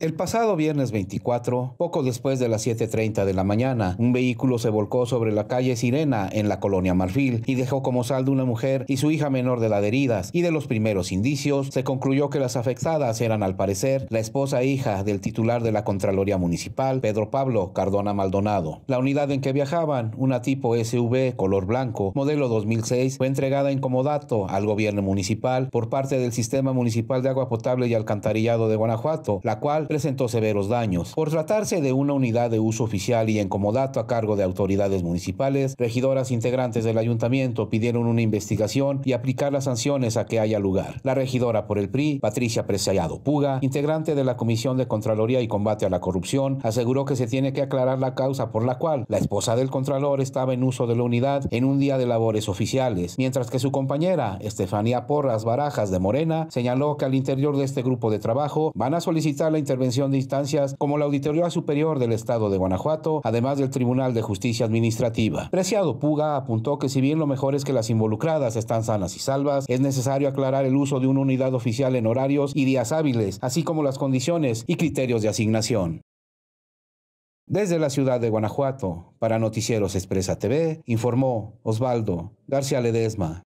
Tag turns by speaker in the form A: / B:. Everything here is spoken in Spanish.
A: El pasado viernes 24, poco después de las 7.30 de la mañana, un vehículo se volcó sobre la calle Sirena en la colonia Marfil y dejó como saldo una mujer y su hija menor de las heridas y de los primeros indicios se concluyó que las afectadas eran al parecer la esposa e hija del titular de la Contraloría Municipal, Pedro Pablo Cardona Maldonado. La unidad en que viajaban, una tipo SUV color blanco, modelo 2006, fue entregada en comodato al gobierno municipal por parte del Sistema Municipal de Agua Potable y Alcantarillado de Guanajuato, la cual presentó severos daños. Por tratarse de una unidad de uso oficial y en comodato a cargo de autoridades municipales, regidoras e integrantes del ayuntamiento pidieron una investigación y aplicar las sanciones a que haya lugar. La regidora por el PRI, Patricia Preciado Puga, integrante de la Comisión de Contraloría y Combate a la Corrupción, aseguró que se tiene que aclarar la causa por la cual la esposa del Contralor estaba en uso de la unidad en un día de labores oficiales, mientras que su compañera, Estefanía Porras Barajas de Morena, señaló que al interior de este grupo de trabajo van a solicitar la intervención de instancias como la Auditoría Superior del Estado de Guanajuato, además del Tribunal de Justicia Administrativa. Preciado Puga apuntó que si bien lo mejor es que las involucradas están sanas y salvas, es necesario aclarar el uso de una unidad oficial en horarios y días hábiles, así como las condiciones y criterios de asignación. Desde la ciudad de Guanajuato, para Noticieros Expresa TV, informó Osvaldo García Ledesma.